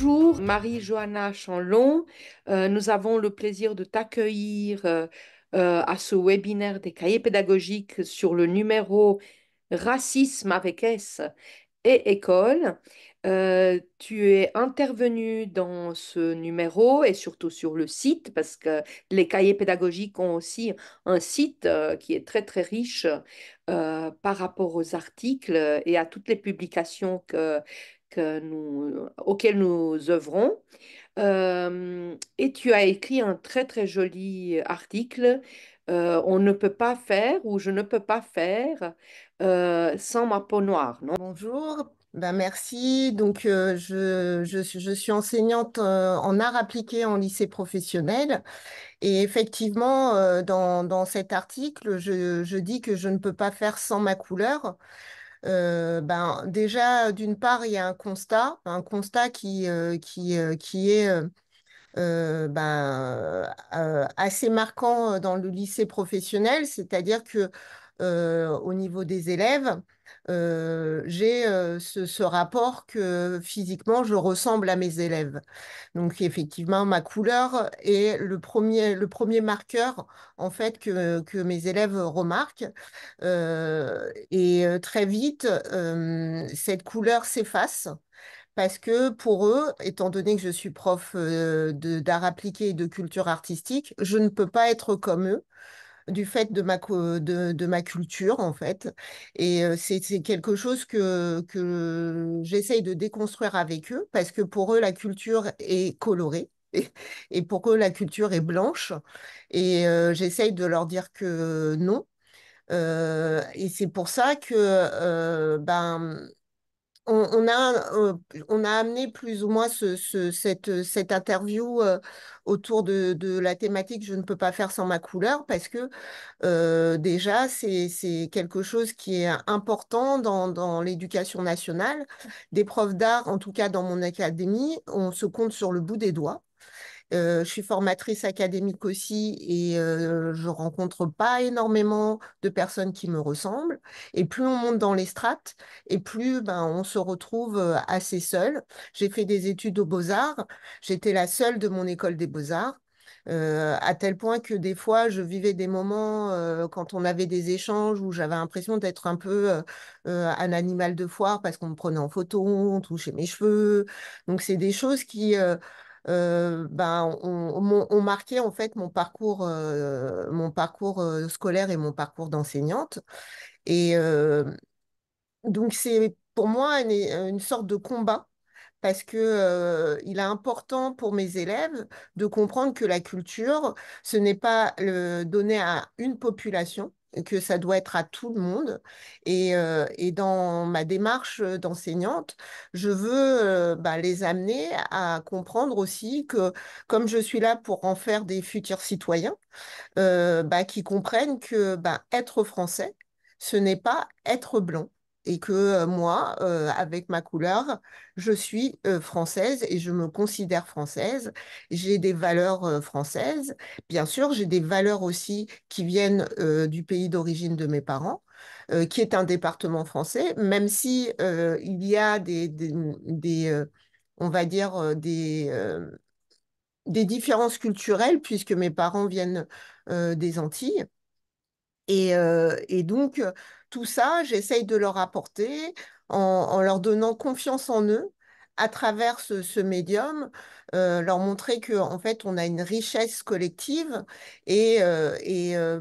Bonjour marie johanna Chanlon, euh, nous avons le plaisir de t'accueillir euh, euh, à ce webinaire des cahiers pédagogiques sur le numéro Racisme avec S et école. tu es intervenue dans ce numéro et surtout sur le site, parce que les cahiers pédagogiques ont aussi un site qui est très très riche par rapport aux articles et à toutes les publications que, que nous, auquel nous œuvrons. Euh, et tu as écrit un très très joli article, euh, On ne peut pas faire ou je ne peux pas faire euh, sans ma peau noire. Non Bonjour, ben merci. Donc, je, je, suis enseignante en art appliqué en lycée professionnel. Et effectivement, dans, dans, cet article, je, je, dis que je ne peux pas faire sans ma couleur. Euh, ben, déjà, d'une part, il y a un constat, un constat qui, euh, qui, euh, qui est ben, assez marquant dans le lycée professionnel, c'est-à-dire que euh, au niveau des élèves, euh, j'ai euh, ce, rapport que physiquement je ressemble à mes élèves. Donc effectivement, ma couleur est le premier, le premier marqueur en fait que, que mes élèves remarquent. et très vite, cette couleur s'efface parce que pour eux, étant donné que je suis prof d'art appliqué et de culture artistique, je ne peux pas être comme eux du fait de ma, de, ma culture, en fait. Et c'est quelque chose que, que j'essaye de déconstruire avec eux, parce que pour eux, la culture est colorée et, pour eux, la culture est blanche. Et j'essaye de leur dire que non. et c'est pour ça que, ben, euh, on, a, amené plus ou moins ce, cette, interview euh, autour de, la thématique Je ne peux pas faire sans ma couleur parce que euh, déjà, c'est quelque chose qui est important dans, dans l'éducation nationale. Des profs d'art, en tout cas dans mon académie, on se compte sur le bout des doigts. Euh, je suis formatrice académique aussi et euh, je rencontre pas énormément de personnes qui me ressemblent. Et plus on monte dans les strates, et plus ben, on se retrouve euh, assez seul. J'ai fait des études aux beaux-arts. J'étais la seule de mon école des beaux-arts. Euh, à tel point que des fois, je vivais des moments quand on avait des échanges où j'avais l'impression d'être un peu un animal de foire parce qu'on me prenait en photo, on touchait mes cheveux. Donc, c'est des choses qui euh, ben, on, en fait mon parcours, mon parcours scolaire et mon parcours d'enseignante. Et donc c'est pour moi une, sorte de combat parce qu'il est important pour mes élèves de comprendre que la culture, ce n'est pas le donné à une population, que ça doit être à tout le monde. Et, euh, dans ma démarche euh, d'enseignante, je veux euh, bah, les amener à comprendre aussi que, comme je suis là pour en faire des futurs citoyens, bah, qui comprennent que bah, être français, ce n'est pas être blanc et que moi, avec ma couleur, je suis française et je me considère française. J'ai des valeurs françaises. Bien sûr, j'ai des valeurs aussi qui viennent du pays d'origine de mes parents, qui est un département français, même si il y a des on va dire, des, des différences culturelles, puisque mes parents viennent des Antilles. Euh, et, donc, euh, tout ça, j'essaye de leur apporter en, leur donnant confiance en eux à travers ce, médium, euh, leur montrer que en fait on a une richesse collective et,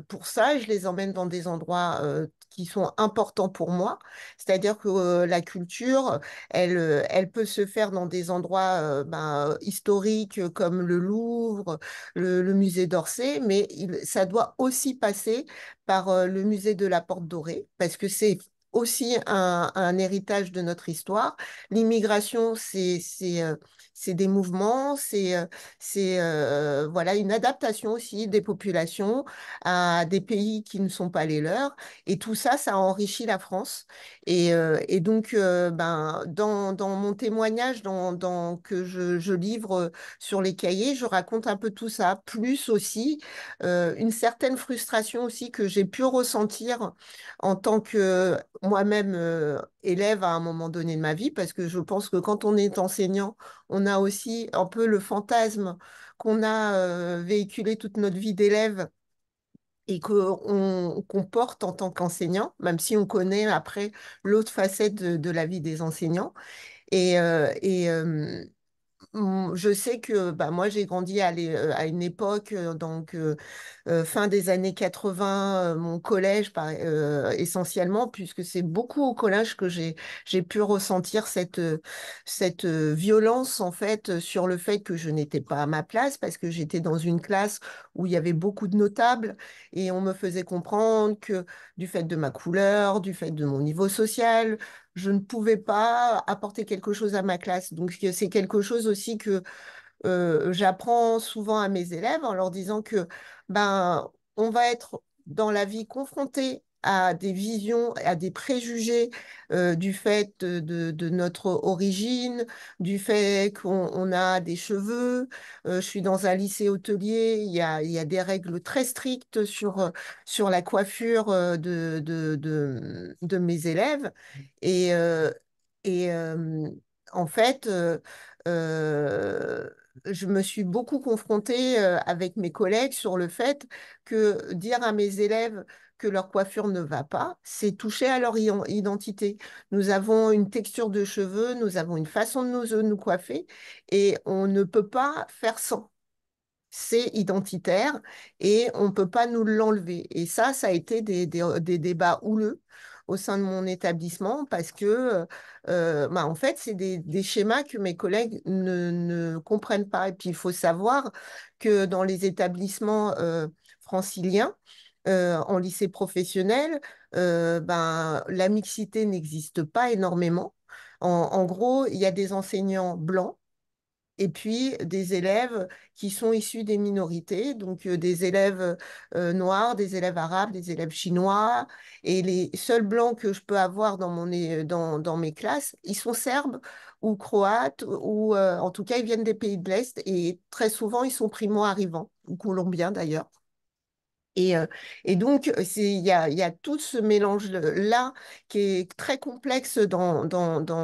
pour ça je les emmène dans des endroits qui sont importants pour moi. C'est-à-dire que la culture, elle, elle peut se faire dans des endroits ben, historiques comme le Louvre, le, musée d'Orsay, mais ça doit aussi passer par le musée de la Porte Dorée, parce que c'est aussi un, un, héritage de notre histoire. L'immigration, c'est c'est des mouvements, c'est euh, euh, voilà une adaptation aussi des populations à des pays qui ne sont pas les leurs. Et tout ça, ça enrichi la France. Et, euh, donc, ben, dans, mon témoignage dans, que je, je, livre sur les cahiers, je raconte un peu tout ça, plus aussi une certaine frustration aussi que j'ai pu ressentir en tant que moi-même élève à un moment donné de ma vie, parce que je pense que quand on est enseignant, on a aussi un peu le fantasme qu'on a euh, véhiculé toute notre vie d'élève et qu'on on porte en tant qu'enseignant, même si on connaît après l'autre facette de, la vie des enseignants. Et, euh, euh, je sais que bah, moi, j'ai grandi à, euh, une époque, donc fin des années 80, mon collège essentiellement, puisque c'est beaucoup au collège que j'ai, pu ressentir cette, cette violence, en fait, sur le fait que je n'étais pas à ma place, parce que j'étais dans une classe où il y avait beaucoup de notables, et on me faisait comprendre que du fait de ma couleur, du fait de mon niveau social, je ne pouvais pas apporter quelque chose à ma classe. Donc, c'est quelque chose aussi que euh, j'apprends souvent à mes élèves en leur disant que ben, on va être dans la vie confronté à des visions, à des préjugés euh, du fait de, notre origine, du fait qu'on a des cheveux. Euh, je suis dans un lycée hôtelier, il y a, il y a des règles très strictes sur, euh, la coiffure de, mes élèves. et en fait, je me suis beaucoup confrontée avec mes collègues sur le fait que dire à mes élèves que leur coiffure ne va pas, c'est toucher à leur identité. Nous avons une texture de cheveux, nous avons une façon de nous, euh, nous coiffer et on ne peut pas faire sans. C'est identitaire et on ne peut pas nous l'enlever. Et ça, ça a été des, euh, débats houleux au sein de mon établissement parce que, euh, bah en fait, c'est des, schémas que mes collègues ne, comprennent pas. Et puis, il faut savoir que dans les établissements franciliens, euh, en lycée professionnel, euh, ben, la mixité n'existe pas énormément. En, gros, il y a des enseignants blancs et puis des élèves qui sont issus des minorités, donc euh, des élèves noirs, des élèves arabes, des élèves chinois. Et les seuls blancs que je peux avoir dans, mon, dans, dans mes classes, ils sont serbes ou croates, ou en tout cas, ils viennent des pays de l'Est et très souvent, ils sont primo-arrivants, ou colombiens d'ailleurs. Euh, et, donc, euh, il y a, tout ce mélange-là qui est très complexe dans,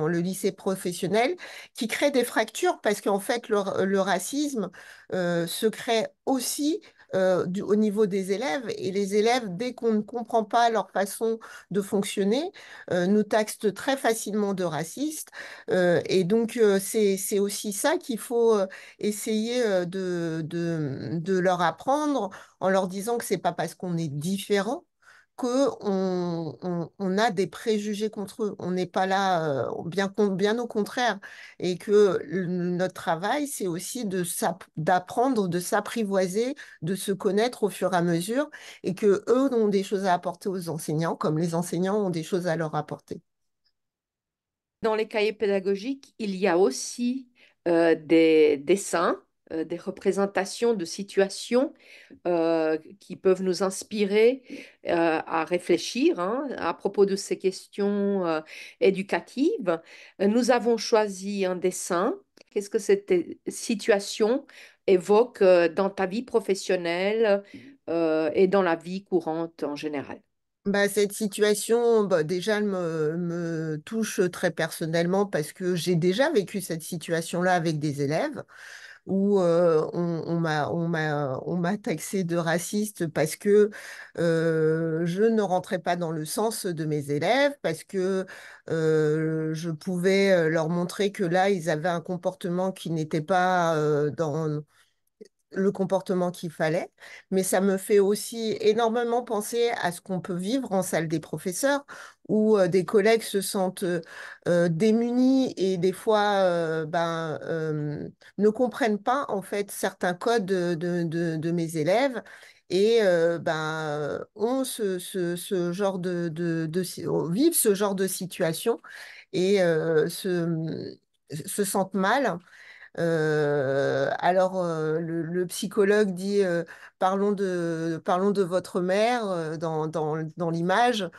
le lycée professionnel, qui crée des fractures parce qu'en fait, le, racisme euh, se crée aussi euh, au niveau des élèves. Et les élèves, dès qu'on ne comprend pas leur façon de fonctionner, euh, nous taxent très facilement de racistes. Euh, et donc, c'est aussi ça qu'il faut essayer de, de leur apprendre en leur disant que c'est pas parce qu'on est différent qu'on on, a des préjugés contre eux. On n'est pas là, euh, bien, bien au contraire. Et que notre travail, c'est aussi d'apprendre, de s'apprivoiser, de, se connaître au fur et à mesure, et que eux ont des choses à apporter aux enseignants, comme les enseignants ont des choses à leur apporter. Dans les cahiers pédagogiques, il y a aussi euh, des dessins euh, des représentations de situations euh, qui peuvent nous inspirer euh, à réfléchir hein, à propos de ces questions éducatives. Nous avons choisi un dessin. Qu'est-ce que cette situation évoque dans ta vie professionnelle et dans la vie courante en général bah, cette situation, bah, déjà, me touche très personnellement parce que j'ai déjà vécu cette situation-là avec des élèves où on, m'a taxé de raciste parce que je ne rentrais pas dans le sens de mes élèves parce que je pouvais leur montrer que là ils avaient un comportement qui n'était pas dans le comportement qu'il fallait, mais ça me fait aussi énormément penser à ce qu'on peut vivre en salle des professeurs, où des collègues se sentent démunis et des fois ben, ne comprennent pas en fait certains codes de, mes élèves et ben, ont ce, genre de, oh, vivent ce genre de situation et mmh, se, sentent mal. alors le, psychologue dit parlons de votre mère dans l'image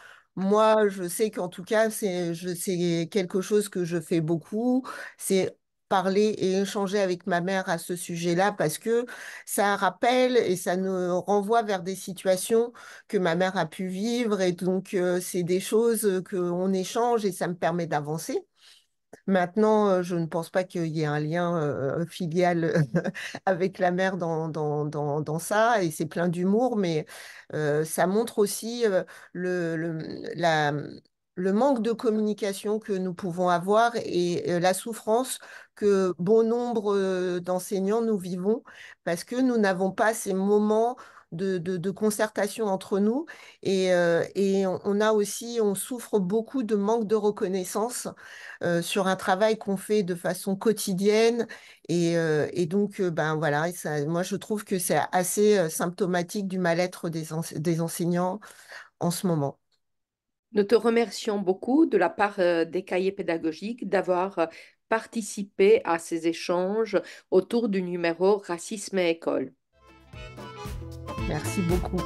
moi, je sais qu'en tout cas, c'est quelque chose que je fais beaucoup. C'est parler et échanger avec ma mère à ce sujet-là parce que ça rappelle et ça nous renvoie vers des situations que ma mère a pu vivre et donc c'est des choses qu'on échange et ça me permet d'avancer. Maintenant, euh, je ne pense pas qu'il y ait un lien euh, filial avec la mère dans, ça, et c'est plein d'humour, mais euh, ça montre aussi le manque de communication que nous pouvons avoir et la souffrance que bon nombre d'enseignants nous vivons parce que nous n'avons pas ces moments de, concertation entre nous et, euh, on, a aussi, on souffre beaucoup de manque de reconnaissance euh, sur un travail qu'on fait de façon quotidienne et, euh, donc ben voilà, moi je trouve que c'est assez symptomatique du mal-être des, des enseignants en ce moment. Nous te remercions beaucoup de la part des cahiers pédagogiques d'avoir participé à ces échanges autour du numéro Racisme et école. Merci beaucoup.